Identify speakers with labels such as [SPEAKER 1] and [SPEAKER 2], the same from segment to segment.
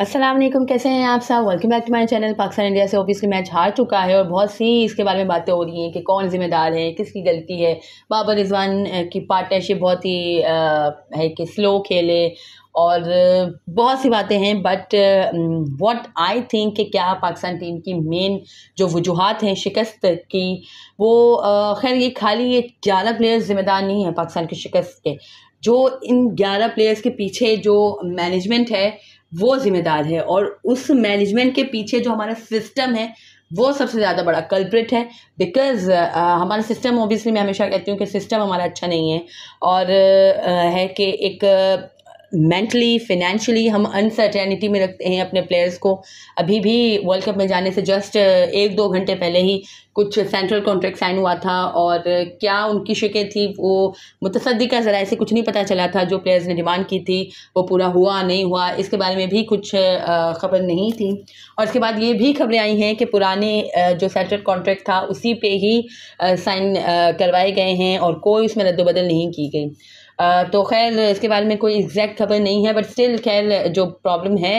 [SPEAKER 1] अस्सलाम वालेकुम कैसे हैं आप सब welcome back to my channel Pakistan India से ओबियसली मैच हार चुका है और बहुत सी इसके बारे में बातें हो रही हैं कि कौन जिम्मेदार है किसकी गलती है बाबर रिजवान की पार्टनरशिप बहुत ही आ, है कि स्लो खेले और बहुत सी बातें हैं बट व्हाट आई थिंक कि क्या पाकिस्तान टीम की मेन जो वजूहत हैं शिकस्त की वो खैर ये खाली ये ग्यारह प्लेयर्स ज़िम्मेदार नहीं हैं पाकिस्तान की शिकस्त के जो इन ग्यारह प्लेयर्स के पीछे जो मैनेजमेंट है वो जिम्मेदार है और उस मैनेजमेंट के पीछे जो हमारा सिस्टम है वो सबसे ज़्यादा बड़ा कल्प्रिट है बिकॉज हमारा सिस्टम ओबियसली मैं हमेशा कहती हूँ कि सिस्टम हमारा अच्छा नहीं है और uh, है कि एक मेंटली फिनेंशली हम अनसर्टेनिटी में रखते हैं अपने प्लेयर्स को अभी भी वर्ल्ड कप में जाने से जस्ट एक दो घंटे पहले ही कुछ सेंट्रल कॉन्ट्रैक्ट साइन हुआ था और क्या उनकी शिकें थी वो मुतसदी का ज़रा से कुछ नहीं पता चला था जो प्लेयर्स ने डिमांड की थी वो पूरा हुआ नहीं हुआ इसके बारे में भी कुछ खबर नहीं थी और इसके बाद ये भी खबरें आई हैं कि पुराने जो सेंट्रल कॉन्ट्रैक्ट था उसी पे ही साइन करवाए गए हैं और कोई उसमें रद्दबदल नहीं की गई तो खैर इसके बारे में कोई एग्जैक्ट खबर नहीं है बट स्टिल खैर जो प्रॉब्लम है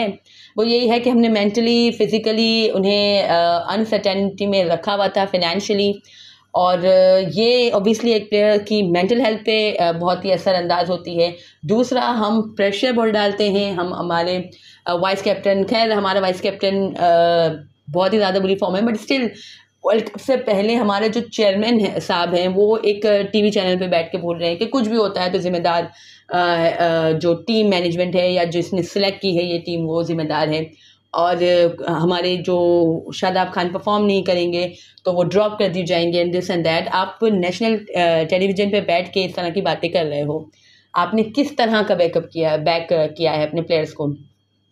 [SPEAKER 1] वो यही है कि हमने मेंटली फिज़िकली उन्हें अनसर्टेनिटी में रखा हुआ था फिनेंशली और ये ओबियसली एक प्लेयर की मेंटल हेल्थ पे बहुत ही असरअंदाज होती है दूसरा हम प्रेशर बोल डालते हैं हम हमारे वाइस कैप्टन खैर हमारा वाइस कैप्टन बहुत ही ज़्यादा बुरी फॉर्म है बट स्टिल वर्ल्ड कप से पहले हमारे जो चेयरमैन है साहब हैं वो एक टीवी चैनल पे बैठ के बोल रहे हैं कि कुछ भी होता है तो ज़िम्मेदार जो टीम मैनेजमेंट है या जिसने सिलेक्ट की है ये टीम वो ज़िम्मेदार है और हमारे जो शादाब खान परफॉर्म नहीं करेंगे तो वो ड्रॉप कर दिए जाएंगे एंड दिस एंड दैट आप नेशनल टेलीविज़न पे बैठ के इस तरह की बातें कर रहे हो आपने किस तरह का बैकअप किया है बैक किया है अपने प्लेयर्स को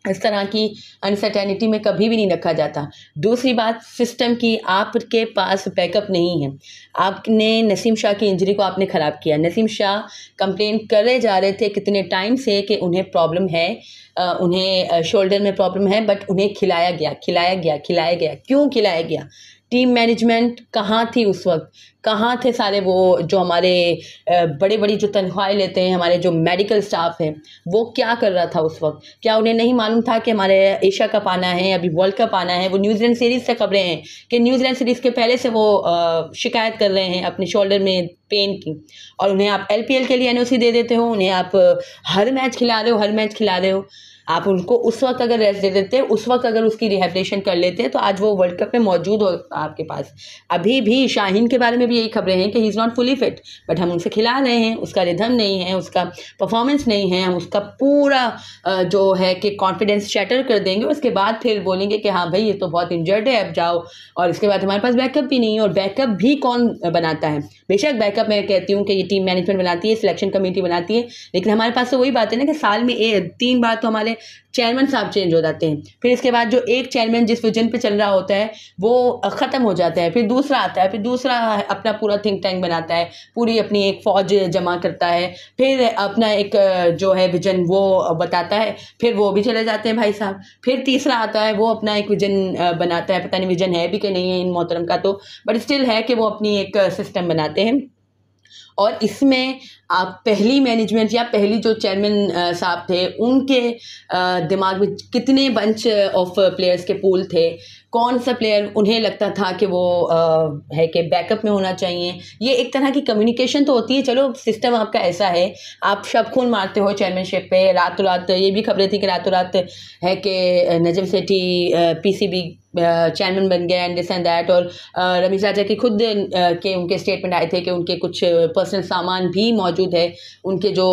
[SPEAKER 1] इस तरह की अनसर्टेनिटी में कभी भी नहीं रखा जाता दूसरी बात सिस्टम की आपके पास बैकअप नहीं है आपने नसीम शाह की इंजरी को आपने ख़राब किया नसीम शाह कंप्लेन करे जा रहे थे कितने टाइम से कि उन्हें प्रॉब्लम है उन्हें शोल्डर में प्रॉब्लम है बट उन्हें खिलाया गया खिलाया गया खिलाया गया क्यों खिलाया गया टीम मैनेजमेंट कहाँ थी उस वक्त कहाँ थे सारे वो जो हमारे बड़े बड़ी जो तनख्वाहें लेते हैं हमारे जो मेडिकल स्टाफ हैं वो क्या कर रहा था उस वक्त क्या उन्हें नहीं मालूम था कि हमारे एशिया कप आना है अभी वर्ल्ड कप आना है वो न्यूजीलैंड सीरीज़ से खबरें हैं कि न्यूजीलैंड सीरीज़ के पहले से वो शिकायत कर रहे हैं अपने शोल्डर में पेन की और उन्हें आप एल के लिए एन दे देते हो उन्हें आप हर मैच खिला रहे हो हर मैच खिला रहे हो आप उनको उस वक्त अगर रेस्ट दे देते हैं उस वक्त अगर उसकी रिहेबिलेशन कर लेते हैं तो आज वो वर्ल्ड कप में मौजूद हो आपके पास अभी भी शाहीन के बारे में भी यही खबरें हैं कि he is not fully fit but हम उनसे खिला रहे हैं उसका रिधम नहीं है उसका परफॉर्मेंस नहीं है हम उसका पूरा जो है कि कॉन्फिडेंस शैटर कर देंगे उसके बाद फिर बोलेंगे कि हाँ भाई ये तो बहुत इंजर्ड है अब जाओ और इसके बाद हमारे पास बैकअप भी नहीं है और बैकअप भी कौन बनाता है बेशक बैकअप मैं कहती हूँ कि ये टीम मैनेजमेंट बनाती है सिलेक्शन कमेटी बनाती है लेकिन हमारे पास तो वही बात है ना कि साल में ए, तीन बार तो हमारे चेयरमैन साहब चेंज हो जाते हैं फिर इसके बाद जो एक चेयरमैन जिस विजन पे चल रहा होता है वो ख़त्म हो जाता है फिर दूसरा आता है फिर दूसरा अपना पूरा थिंक टैंक बनाता है पूरी अपनी एक फ़ौज जमा करता है फिर अपना एक जो है विजन वो बताता है फिर वो भी चले जाते हैं भाई साहब फिर तीसरा आता है वो अपना एक विजन बनाता है पता नहीं विजन है भी कि नहीं है इन मोहतरम का तो बट स्टिल है कि वो अपनी एक सिस्टम बनाते हैं और इसमें आप पहली मैनेजमेंट या पहली जो चेयरमैन साहब थे उनके दिमाग में कितने बंच ऑफ प्लेयर्स के पूल थे कौन सा प्लेयर उन्हें लगता था कि वो आ, है कि बैकअप में होना चाहिए ये एक तरह की कम्युनिकेशन तो होती है चलो सिस्टम आपका ऐसा है आप शब खून मारते हो चेयरमैनशिप पे रातों रात ये भी खबरें थी कि रातों रात है कि नजम सेठी पीसीबी चेयरमैन बन गए एंड दिस एंड दैट और रमेश राजा की खुद के उनके स्टेटमेंट आए थे कि उनके कुछ पर्सनल पर्सनल सामान भी मौजूद है उनके जो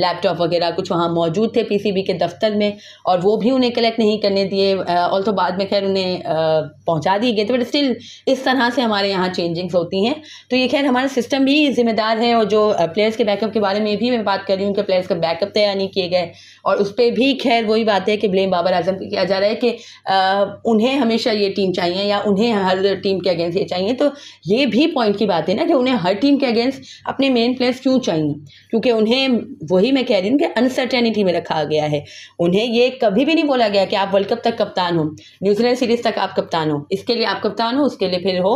[SPEAKER 1] लैपटॉप वगैरह कुछ वहाँ मौजूद थे पीसीबी के दफ्तर में और वो भी उन्हें कलेक्ट नहीं करने दिए ऑल तो बाद में खैर उन्हें पहुँचा दिए गए थे बट स्टिल इस तरह से हमारे यहाँ चेंजिंग्स होती हैं तो ये खैर हमारा सिस्टम भी जिम्मेदार है और जो प्लेयर्स के बैकअप के बारे में भी मैं बात कर रही हूँ कि प्लेयर्स का बैकअप तैयार नहीं किए गए और उस पर भी खैर वही बात है कि ब्लेम बाबर आजम पर किया जा रहा है कि उन्हें हमेशा ये टीम चाहिए या उन्हें हर टीम के अगेंस्ट ये चाहिए तो ये भी पॉइंट की बात है ना कि उन्हें हर टीम के अगेंस्ट अपने मेन प्लेयर्स क्यों चाहिए क्योंकि उन्हें वही मैं कह रही हूँ कि अनसर्टेनिटी में रखा गया है उन्हें ये कभी भी नहीं बोला गया कि आप वर्ल्ड कप तक कप्तान हो न्यूजीलैंड सीरीज तक आप कप्तान हो इसके लिए आप कप्तान हो उसके लिए फिर हो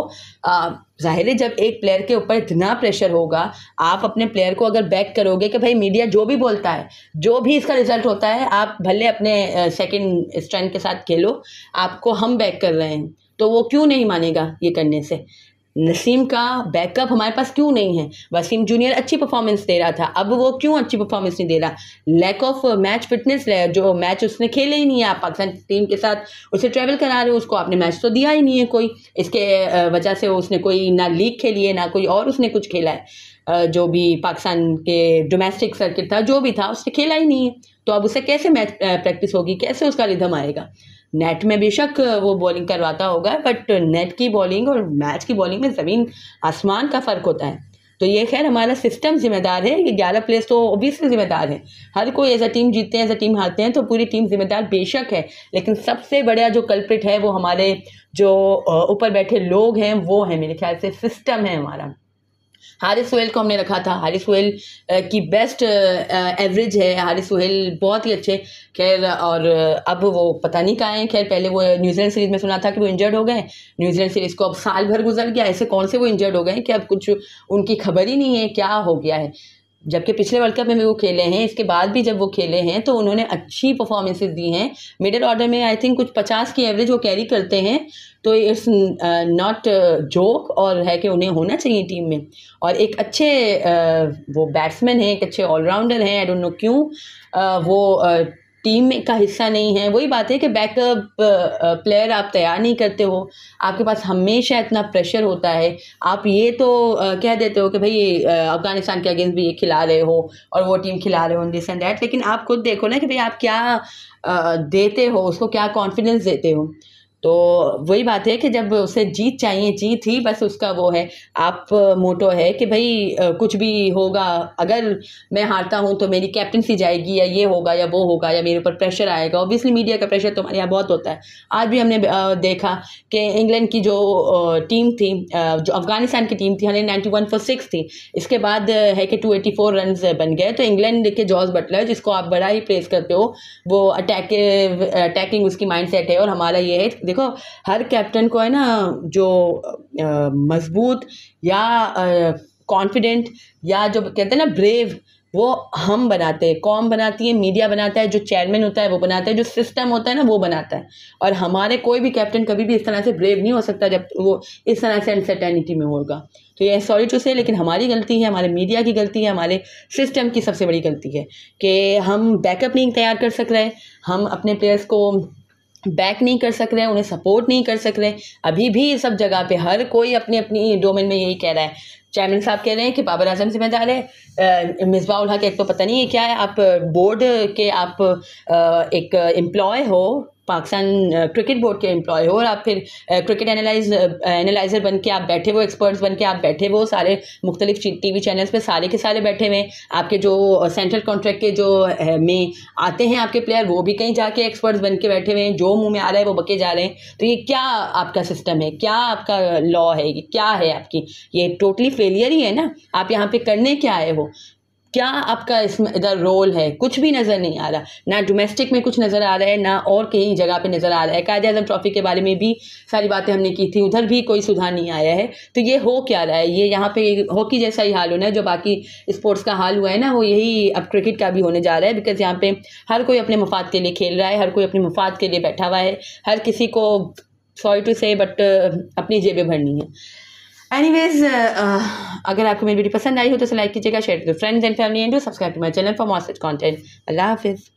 [SPEAKER 1] जाहिर है जब एक प्लेयर के ऊपर इतना प्रेशर होगा आप अपने प्लेयर को अगर बैक करोगे कि भाई मीडिया जो भी बोलता है जो भी इसका रिजल्ट होता है आप भले अपने सेकेंड स्ट्रेंथ के साथ खेलो आपको हम बैक कर रहे हैं तो वो क्यों नहीं मानेगा ये करने से नसीम का बैकअप हमारे पास क्यों नहीं है वसीम जूनियर अच्छी परफॉर्मेंस दे रहा था अब वो क्यों अच्छी परफॉर्मेंस नहीं दे रहा लैक ऑफ मैच फिटनेस जो मैच उसने खेले ही नहीं है आप पाकिस्तान टीम के साथ उसे ट्रैवल करा रहे हो उसको आपने मैच तो दिया ही नहीं है कोई इसके uh, वजह से उसने कोई ना लीग खेली है ना कोई और उसने कुछ खेला है uh, जो भी पाकिस्तान के डोमेस्टिक सर्किट था जो भी था उसने खेला ही नहीं है तो अब उसे कैसे मैच प्रैक्टिस uh, होगी कैसे उसका रिधम आएगा नेट में बेशक वो बॉलिंग करवाता होगा बट नेट की बॉलिंग और मैच की बॉलिंग में ज़मीन आसमान का फ़र्क होता है तो ये खैर हमारा सिस्टम जिम्मेदार है ये ग्यारह प्लेयर्स तो ओबियसली जिम्मेदार हैं हर कोई एज अ टीम जीतते हैं एज अ टीम हारते हैं तो पूरी टीम जिम्मेदार बेशक है लेकिन सबसे बड़ा जो कल्प्रिट है वो हमारे जो ऊपर बैठे लोग हैं वो हैं मेरे ख्याल से सिस्टम है हमारा हारिस सोहेल को हमने रखा था हारिस सोहेल की बेस्ट एवरेज है हारिस सोहेल बहुत ही अच्छे खैर और अब वो पता नहीं कहाँ हैं खैर पहले वो न्यूजीलैंड सीरीज़ में सुना था कि वो इंजर्ड हो गए न्यूजीलैंड सीरीज़ को अब साल भर गुजर गया ऐसे कौन से वो इंजर्ड हो गए कि अब कुछ उनकी खबर ही नहीं है क्या हो गया है जबकि पिछले वर्ल्ड कप में भी वो खेले हैं इसके बाद भी जब वो खेले हैं तो उन्होंने अच्छी परफॉर्मेंसेज दी हैं मिडिल ऑर्डर में आई थिंक कुछ पचास की एवरेज वो कैरी करते हैं तो इट्स नॉट जोक और है कि उन्हें होना चाहिए टीम में और एक अच्छे uh, वो बैट्समैन हैं एक अच्छे ऑलराउंडर हैं आई डोंट नो क्यों uh, वो uh, टीम का हिस्सा नहीं है वही बात है कि बैकअप प्लेयर आप तैयार नहीं करते हो आपके पास हमेशा इतना प्रेशर होता है आप ये तो कह देते हो कि भाई अफगानिस्तान के अगेंस्ट भी ये खिला रहे हो और वो टीम खिला रहे हो दिस एंड दैट लेकिन आप खुद देखो ना कि भाई आप क्या देते हो उसको क्या कॉन्फिडेंस देते हो तो वही बात है कि जब उसे जीत चाहिए जीत ही बस उसका वो है आप मोटो है कि भाई कुछ भी होगा अगर मैं हारता हूँ तो मेरी कैप्टनसी जाएगी या ये होगा या वो होगा या मेरे ऊपर प्रेशर आएगा ऑब्वियसली मीडिया का प्रेशर तुम्हारे यहाँ बहुत होता है आज भी हमने देखा कि इंग्लैंड की जो टीम थी जो अफगानिस्तान की टीम थी hundred ninety one for six थी इसके बाद है कि टू एटी फोर रन बन गए तो इंग्लैंड के जॉर्ज बटलर जिसको आप बड़ा ही प्रेस करते हो वो अटैक अटैकिंग उसकी माइंड सेट है और हमारा ये है देखो हर कैप्टन को है ना जो मजबूत या कॉन्फिडेंट या जो कहते हैं ना ब्रेव वो हम बनाते हैं कॉम बनाती है मीडिया बनाता है जो चेयरमैन होता है वो बनाता है जो सिस्टम होता है ना वो बनाता है और हमारे कोई भी कैप्टन कभी भी इस तरह से ब्रेव नहीं हो सकता जब वो इस तरह से अनसर्टेनिटी में होगा तो ये सॉरी टू से लेकिन हमारी गलती है हमारे मीडिया की गलती है हमारे सिस्टम की सबसे बड़ी गलती है कि हम बैकअप नहीं तैयार कर सक रहे हम अपने प्लेयर्स को बैक नहीं कर सक रहे हैं उन्हें सपोर्ट नहीं कर सक रहे अभी भी सब जगह पे हर कोई अपनी अपनी डोमेन में यही कह रहा है चेयरमैन साहब कह रहे हैं कि बाबर आजम से मैं जा रहे मिसबा उल्हा के एक तो पता नहीं है क्या है आप बोर्ड के आप एक एम्प्लॉय हो पाकिस्तान क्रिकेट बोर्ड के एम्प्लॉय हो और आप फिर क्रिकेट एनालाइज एनालाइज़र बन के आप बैठे हो एक्सपर्ट्स बन के आप बैठे हो सारे मुख्तलिफ टी वी चैनल्स पर सारे के सारे बैठे हुए आपके जो सेंट्रल कॉन्ट्रैक्ट के जो में आते हैं आपके प्लेयर वो भी कहीं जाके एक्सपर्ट्स बन के बैठे हुए हैं जो मुँह में आ रहा है वो बके जा रहे हैं तो ये क्या आपका सिस्टम है क्या आपका लॉ है ये क्या है आपकी ये टोटली फेलियर ही है ना आप यहाँ पर करने क्या आए हो क्या आपका इसमें इधर रोल है कुछ भी नज़र नहीं आ रहा ना डोमेस्टिक में कुछ नज़र आ रहा है ना और कहीं जगह पे नज़र आ रहा है कायद अजम ट्रॉफी के बारे में भी सारी बातें हमने की थी उधर भी कोई सुधार नहीं आया है तो ये हो क्या रहा है ये यहाँ पे हॉकी जैसा ही हाल होना है जो बाकी स्पोर्ट्स का हाल हुआ है ना वो यही अब क्रिकेट का भी होने जा रहा है बिकॉज यहाँ पर हर कोई अपने मफाद के लिए खेल रहा है हर कोई अपने मफाद के लिए बैठा हुआ है हर किसी को सॉरी टू से बट अपनी जेबें भरनी है एनीवेज uh, uh, अगर आपको मेरी वीडियो पसंद आई हो तो लाइक कीजिएगा शेयर कीजिए friends and family and subscribe to my channel for more such content अल्लाह हाफिज़